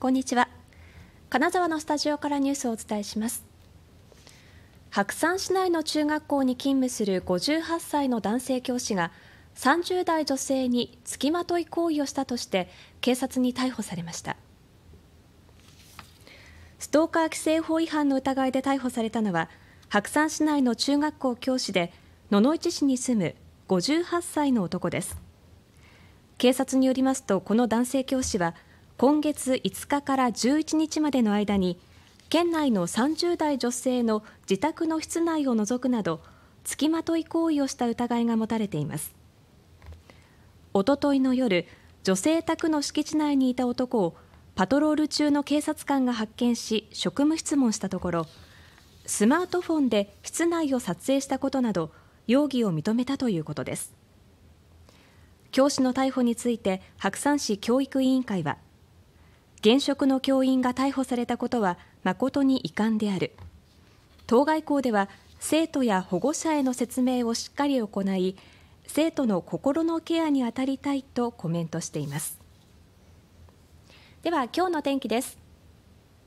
こんにちは金沢のスタジオからニュースをお伝えします白山市内の中学校に勤務する58歳の男性教師が30代女性につきまとい行為をしたとして警察に逮捕されましたストーカー規制法違反の疑いで逮捕されたのは白山市内の中学校教師で野々市市に住む58歳の男です警察によりますとこの男性教師は今月5日から11日までの間に県内の30代女性の自宅の室内を除くなど付きまとい行為をした疑いが持たれていますおとといの夜女性宅の敷地内にいた男をパトロール中の警察官が発見し職務質問したところスマートフォンで室内を撮影したことなど容疑を認めたということです教師の逮捕について白山市教育委員会は現職の教員が逮捕されたことは誠に遺憾である当該校では生徒や保護者への説明をしっかり行い生徒の心のケアに当たりたいとコメントしていますでは今日の天気です